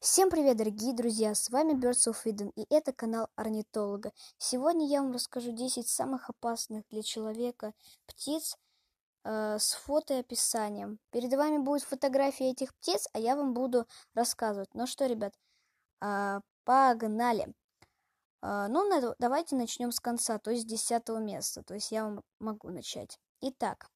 Всем привет, дорогие друзья, с вами Birds of Eden, и это канал Орнитолога. Сегодня я вам расскажу 10 самых опасных для человека птиц э, с фотоописанием. Перед вами будут фотографии этих птиц, а я вам буду рассказывать. Ну что, ребят, э, погнали! Э, ну, на, давайте начнем с конца, то есть с 10 места, то есть я вам могу начать. Итак,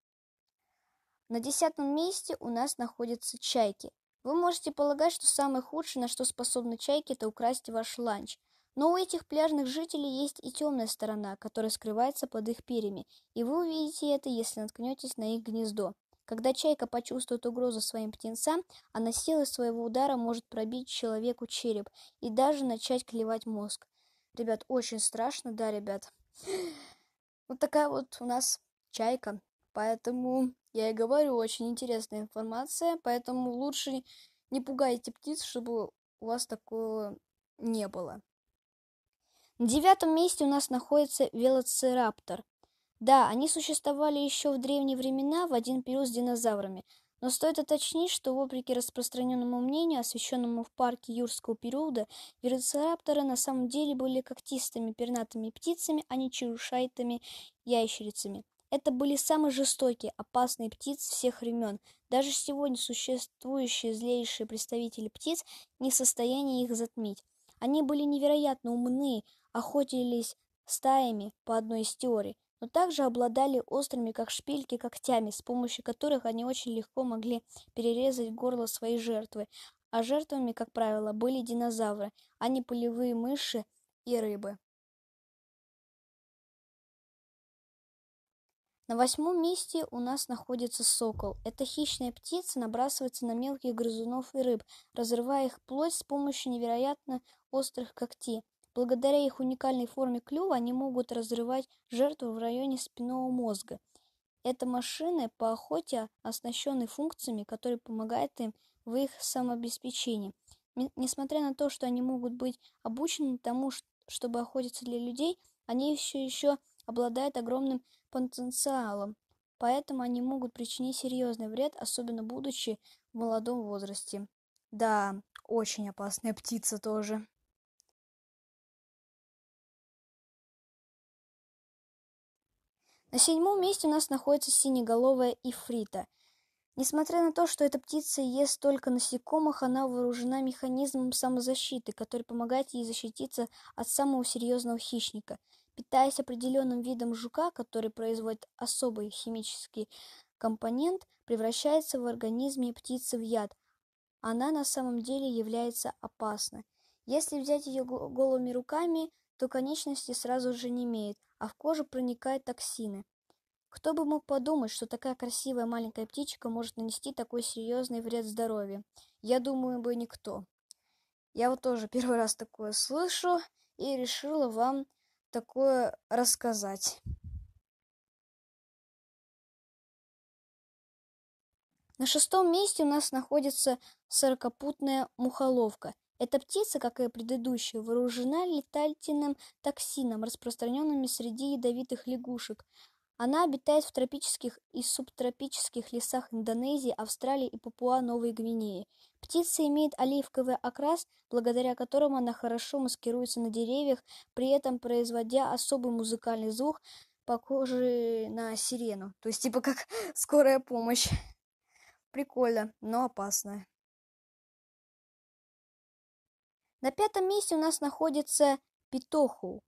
на десятом месте у нас находятся чайки – вы можете полагать, что самое худшее, на что способны чайки, это украсть ваш ланч. Но у этих пляжных жителей есть и темная сторона, которая скрывается под их перьями, и вы увидите это, если наткнетесь на их гнездо. Когда чайка почувствует угрозу своим птенцам, она силой своего удара может пробить человеку череп и даже начать клевать мозг. Ребят, очень страшно, да, ребят? Вот такая вот у нас чайка. Поэтому я и говорю, очень интересная информация, поэтому лучше не пугайте птиц, чтобы у вас такого не было. На девятом месте у нас находится велоцираптор. Да, они существовали еще в древние времена, в один период с динозаврами. Но стоит уточнить, что вопреки распространенному мнению, освещенному в парке юрского периода, велоцирапторы на самом деле были когтистыми пернатыми птицами, а не чешуйчатыми ящерицами. Это были самые жестокие, опасные птицы всех времен. Даже сегодня существующие злейшие представители птиц не в состоянии их затмить. Они были невероятно умны, охотились стаями, по одной из теорий, но также обладали острыми, как шпильки, когтями, с помощью которых они очень легко могли перерезать горло своей жертвы. А жертвами, как правило, были динозавры, а не полевые мыши и рыбы. На восьмом месте у нас находится сокол. Эта хищная птица набрасывается на мелких грызунов и рыб, разрывая их плоть с помощью невероятно острых когтей. Благодаря их уникальной форме клюва они могут разрывать жертву в районе спинного мозга. Это машины по охоте оснащены функциями, которые помогают им в их самообеспечении. Несмотря на то, что они могут быть обучены тому, чтобы охотиться для людей, они все еще обладает огромным потенциалом, поэтому они могут причинить серьезный вред, особенно будучи в молодом возрасте. Да, очень опасная птица тоже. На седьмом месте у нас находится синеголовая ифрита. Несмотря на то, что эта птица ест только насекомых, она вооружена механизмом самозащиты, который помогает ей защититься от самого серьезного хищника – Питаясь определенным видом жука, который производит особый химический компонент, превращается в организме птицы в яд. Она на самом деле является опасна. Если взять ее голыми руками, то конечности сразу же не имеет, а в кожу проникают токсины. Кто бы мог подумать, что такая красивая маленькая птичка может нанести такой серьезный вред здоровью? Я думаю, бы никто. Я вот тоже первый раз такое слышу и решила вам такое рассказать На шестом месте у нас находится сорокопутная мухоловка. Эта птица, как и предыдущая, вооружена летальтиным токсином, распространенным среди ядовитых лягушек. Она обитает в тропических и субтропических лесах Индонезии, Австралии и Папуа-Новой Гвинеи. Птица имеет оливковый окрас, благодаря которому она хорошо маскируется на деревьях, при этом производя особый музыкальный звук, похожий на сирену. То есть типа как скорая помощь. Прикольно, но опасно. На пятом месте у нас находится Питоху.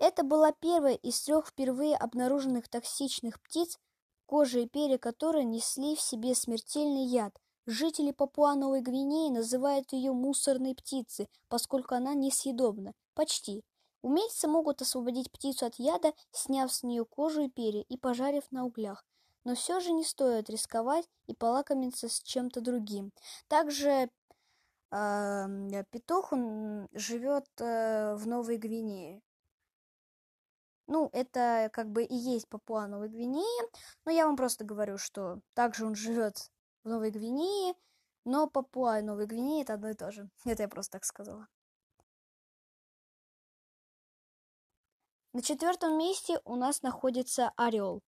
Это была первая из трех впервые обнаруженных токсичных птиц, кожа и перья которой несли в себе смертельный яд. Жители Папуа-Новой Гвинеи называют ее мусорной птицей, поскольку она несъедобна. Почти. Умельцы могут освободить птицу от яда, сняв с нее кожу и перья и пожарив на углях но все же не стоит рисковать и полакомиться с чем-то другим. Также э, э петух живет э, в Новой Гвинее. Ну, это как бы и есть Папуа Новой Гвинеи, но я вам просто говорю, что также он живет в Новой Гвинеи, но Папуа и Новая Гвинея это одно и то же. Это я просто так сказала. На четвертом месте у нас находится орел.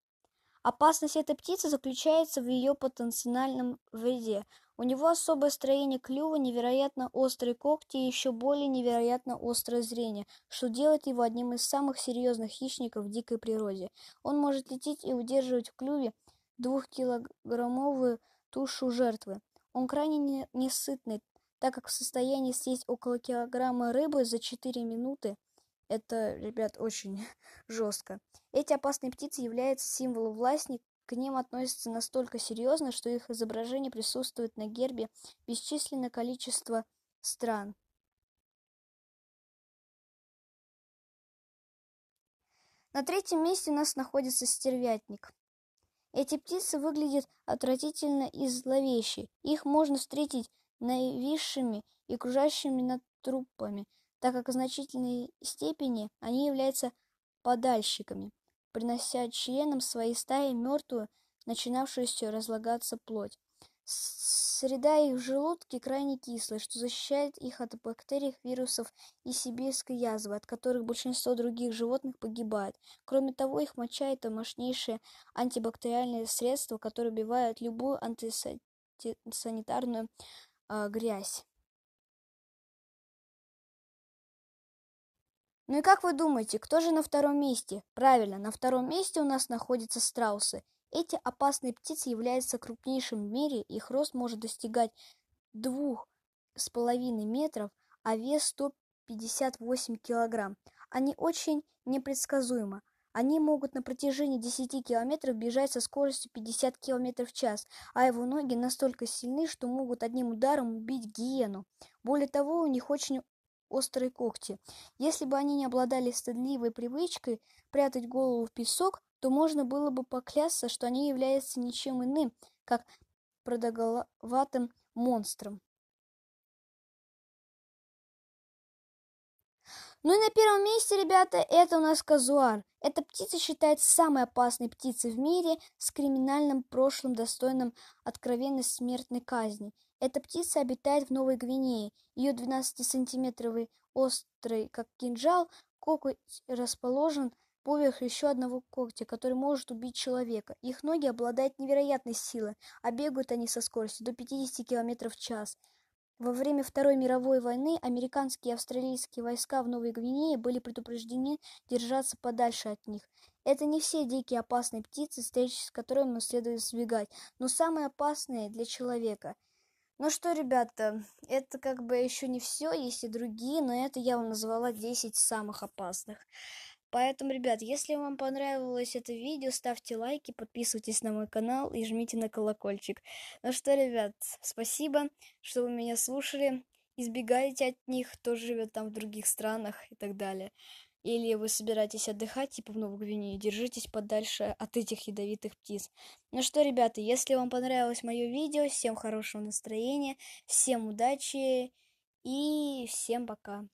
Опасность этой птицы заключается в ее потенциальном вреде, у него особое строение клюва, невероятно острые когти и еще более невероятно острое зрение, что делает его одним из самых серьезных хищников в дикой природе. Он может лететь и удерживать в клюве двухкилограммовую тушу жертвы. Он крайне несытный, так как в состоянии съесть около килограмма рыбы за 4 минуты. Это, ребят, очень жестко. Эти опасные птицы являются символом власти, к ним относятся настолько серьезно, что их изображение присутствует на гербе бесчисленное количество стран. На третьем месте у нас находится стервятник. Эти птицы выглядят отвратительно и зловеще. Их можно встретить нависшими и кружащими над трупами, так как в значительной степени они являются подальщиками принося членам своей стаи мертвую, начинавшуюся разлагаться плоть. Среда их желудки крайне кислая, что защищает их от бактерий, вирусов и сибирской язвы, от которых большинство других животных погибает. Кроме того, их моча – это мощнейшее антибактериальное средство, которое убивает любую антисанитарную э, грязь. Ну и как вы думаете, кто же на втором месте? Правильно, на втором месте у нас находятся страусы. Эти опасные птицы являются крупнейшим в мире, их рост может достигать двух с половиной метров, а вес 158 килограмм. Они очень непредсказуемы. Они могут на протяжении 10 километров бежать со скоростью 50 километров в час, а его ноги настолько сильны, что могут одним ударом убить гиену. Более того, у них очень острые когти. Если бы они не обладали стыдливой привычкой прятать голову в песок, то можно было бы поклясться, что они являются ничем иным, как продоголоватым монстром. Ну и на первом месте, ребята, это у нас казуар. Эта птица считается самой опасной птицей в мире с криминальным прошлым, достойным откровенной смертной казни. Эта птица обитает в Новой Гвинее. Ее 12-сантиметровый острый, как кинжал, коготь расположен поверх еще одного когтя, который может убить человека. Их ноги обладают невероятной силой, а бегают они со скоростью до 50 км в час. Во время Второй мировой войны американские и австралийские войска в Новой Гвинее были предупреждены держаться подальше от них. Это не все дикие опасные птицы, встречи с которыми нам следует избегать, но самые опасные для человека – ну что, ребята, это как бы еще не все, есть и другие, но это я вам назвала 10 самых опасных. Поэтому, ребят, если вам понравилось это видео, ставьте лайки, подписывайтесь на мой канал и жмите на колокольчик. Ну что, ребят, спасибо, что вы меня слушали. Избегайте от них, кто живет там в других странах и так далее. Или вы собираетесь отдыхать, типа в Новой Гвинее, держитесь подальше от этих ядовитых птиц. Ну что, ребята, если вам понравилось мое видео, всем хорошего настроения, всем удачи и всем пока.